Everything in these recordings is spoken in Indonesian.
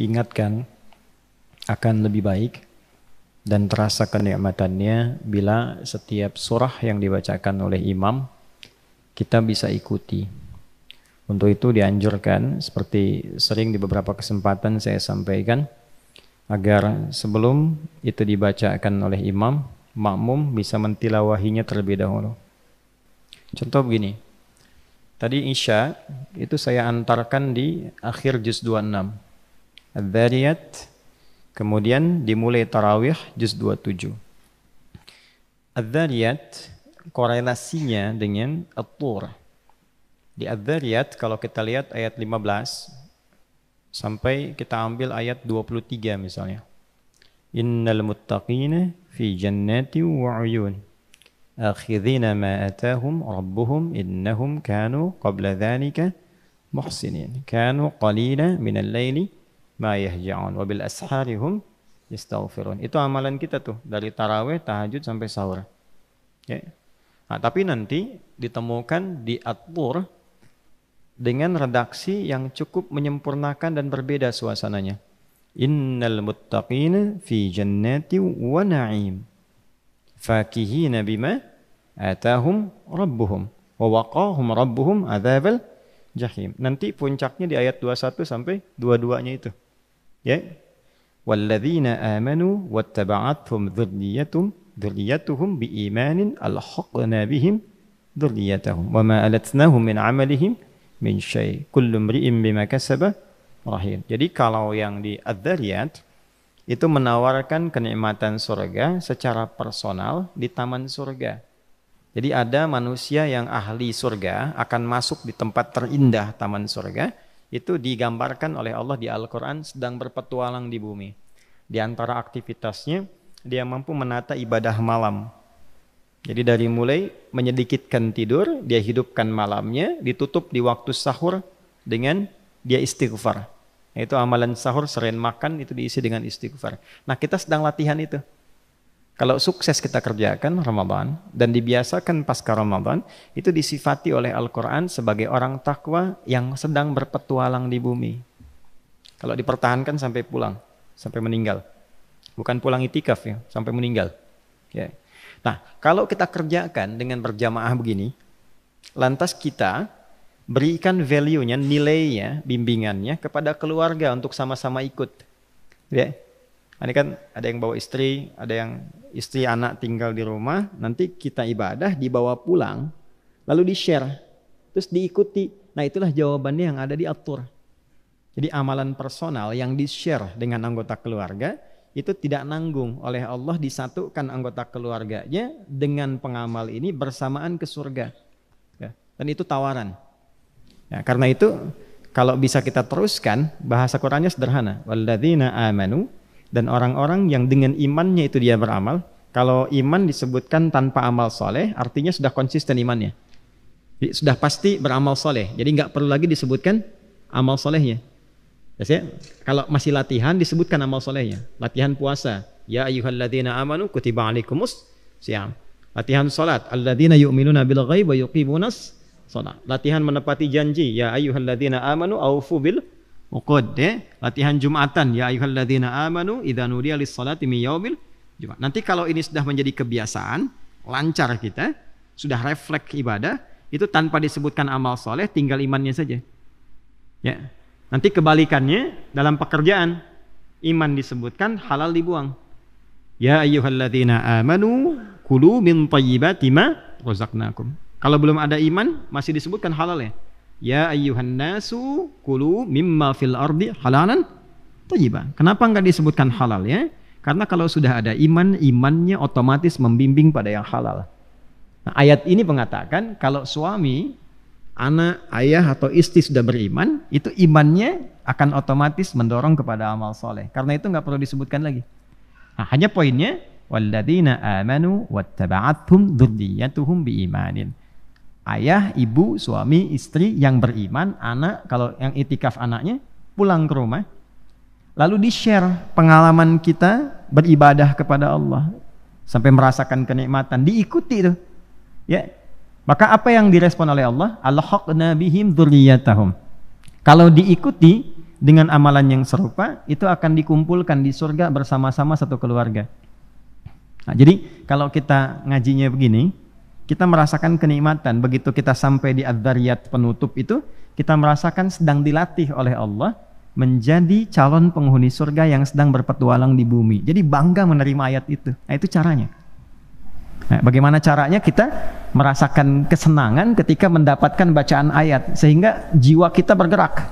ingatkan akan lebih baik dan terasa kenikmatannya bila setiap surah yang dibacakan oleh imam kita bisa ikuti. Untuk itu dianjurkan seperti sering di beberapa kesempatan saya sampaikan agar sebelum itu dibacakan oleh imam, makmum bisa mentilawahinya terlebih dahulu. Contoh begini. Tadi Isya itu saya antarkan di akhir juz 26. Al-Dhariyat. Kemudian dimulai Tarawih juz 27. Al-Dhariyat korelasinya dengan At-Tur. Di Al-Dhariyat kalau kita lihat ayat 15 sampai kita ambil ayat 23 misalnya. Innal muttaqina fi jannati wa uyun. Akhidhina ma atahum rabbuhum innahum kanu qabla dhalika muhsinin. Kanu qalina minal layli ma yahja'un wa bil asharihum yastaghfirun. Itu amalan kita tuh dari tarawih, tahajud sampai sahur. Ya. Nah, tapi nanti ditemukan diatur dengan redaksi yang cukup menyempurnakan dan berbeda suasananya. Innal muttaqina fi jannati wa na'im. Fakihina bima atahum rabbuhum wa waqahum rabbuhum adzabal jahim. Nanti puncaknya di ayat 21 sampai 22-nya itu. Ya. Walladzina amanu wattaba'atuhum dzurriyyatum dhurriyyatuhum biimanin alhaqna bihim dzurriyyatahum wama alatnahum min amalihim min syai. Kullu mri'in bima kasaba rahim. Jadi kalau yang di Adzariyat itu menawarkan kenikmatan surga secara personal di taman surga. Jadi ada manusia yang ahli surga akan masuk di tempat terindah taman surga itu digambarkan oleh Allah di Al-Quran sedang berpetualang di bumi. Di antara aktivitasnya, dia mampu menata ibadah malam. Jadi dari mulai menyedikitkan tidur, dia hidupkan malamnya, ditutup di waktu sahur dengan dia istighfar. Itu amalan sahur selain makan itu diisi dengan istighfar. Nah kita sedang latihan itu. Kalau sukses kita kerjakan Ramadan dan dibiasakan pasca Ramadan, itu disifati oleh Al-Quran sebagai orang takwa yang sedang berpetualang di bumi. Kalau dipertahankan sampai pulang, sampai meninggal. Bukan pulang itikaf ya, sampai meninggal. Ya. Nah, kalau kita kerjakan dengan berjamaah begini, lantas kita berikan value-nya, nilainya, bimbingannya kepada keluarga untuk sama-sama ikut. Ya. Nah, ini kan ada yang bawa istri, ada yang istri anak tinggal di rumah, nanti kita ibadah dibawa pulang, lalu di-share, terus diikuti. Nah itulah jawabannya yang ada di atur. Jadi amalan personal yang di-share dengan anggota keluarga itu tidak nanggung oleh Allah disatukan anggota keluarganya dengan pengamal ini bersamaan ke surga. Ya, dan itu tawaran. Ya, karena itu kalau bisa kita teruskan bahasa Qurannya sederhana. Walladzina amanu dan orang-orang yang dengan imannya itu dia beramal. Kalau iman disebutkan tanpa amal soleh, artinya sudah konsisten imannya. sudah pasti beramal soleh. Jadi nggak perlu lagi disebutkan amal solehnya. Ya, kalau masih latihan disebutkan amal solehnya. Latihan puasa. Ya ayyuhalladzina amanu kutiba alikumus siam. Latihan salat. Alladzina yu'minuna bil ghaib wa yuqimunas salat. Latihan menepati janji. Ya ayyuhalladzina amanu aufu bil uqud ya. Latihan Jumatan ya ayyuhalladzina amanu idza nudiya lis-salati min yaumil Jumat. Nanti kalau ini sudah menjadi kebiasaan, lancar kita, sudah refleks ibadah, itu tanpa disebutkan amal soleh, tinggal imannya saja. Ya. Nanti kebalikannya dalam pekerjaan, iman disebutkan, halal dibuang. Ya ayyuhalladzina amanu kulu min thayyibati ma razaqnakum. Kalau belum ada iman, masih disebutkan halal ya. Ya ayyuhan nasu kulu mimma fil ardi halalan tayyiban. Kenapa enggak disebutkan halal ya? Karena kalau sudah ada iman, imannya otomatis membimbing pada yang halal. Nah, ayat ini mengatakan kalau suami, anak, ayah atau istri sudah beriman, itu imannya akan otomatis mendorong kepada amal soleh. Karena itu nggak perlu disebutkan lagi. Nah, hanya poinnya, وَالَّذِينَ آمَنُوا وَاتَّبَعَتْهُمْ ذُرِّيَّتُهُمْ imanin ayah, ibu, suami, istri yang beriman, anak, kalau yang itikaf anaknya pulang ke rumah. Lalu di-share pengalaman kita beribadah kepada Allah sampai merasakan kenikmatan, diikuti itu. Ya. Maka apa yang direspon oleh Allah? Allahaqna bihim dzurriyyatahum. Kalau diikuti dengan amalan yang serupa, itu akan dikumpulkan di surga bersama-sama satu keluarga. Nah, jadi kalau kita ngajinya begini, kita merasakan kenikmatan begitu kita sampai di adzariyat penutup itu, kita merasakan sedang dilatih oleh Allah menjadi calon penghuni surga yang sedang berpetualang di bumi. Jadi bangga menerima ayat itu. Nah, itu caranya. Nah, bagaimana caranya kita merasakan kesenangan ketika mendapatkan bacaan ayat sehingga jiwa kita bergerak.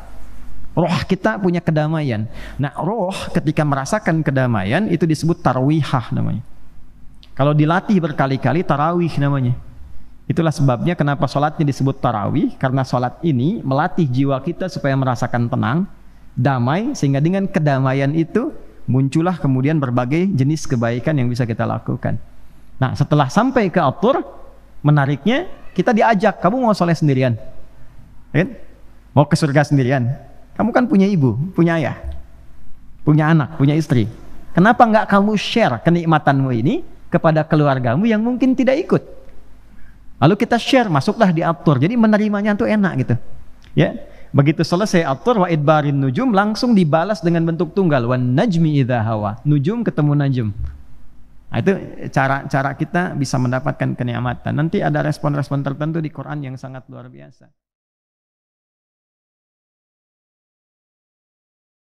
Roh kita punya kedamaian. Nah, roh ketika merasakan kedamaian itu disebut tarwihah namanya. Kalau dilatih berkali-kali tarawih namanya. Itulah sebabnya kenapa sholatnya disebut tarawih, karena sholat ini melatih jiwa kita supaya merasakan tenang, damai, sehingga dengan kedamaian itu muncullah kemudian berbagai jenis kebaikan yang bisa kita lakukan. Nah setelah sampai ke atur, menariknya kita diajak, kamu mau sholat sendirian, kan? mau ke surga sendirian, kamu kan punya ibu, punya ayah, punya anak, punya istri. Kenapa nggak kamu share kenikmatanmu ini kepada keluargamu yang mungkin tidak ikut? Lalu kita share, masuklah di atur. Jadi menerimanya itu enak gitu. Ya. Begitu selesai atur wa idbarin nujum langsung dibalas dengan bentuk tunggal wan najmi idza hawa. Nujum ketemu najm. Nah, itu cara-cara kita bisa mendapatkan kenikmatan. Nanti ada respon-respon tertentu di Quran yang sangat luar biasa.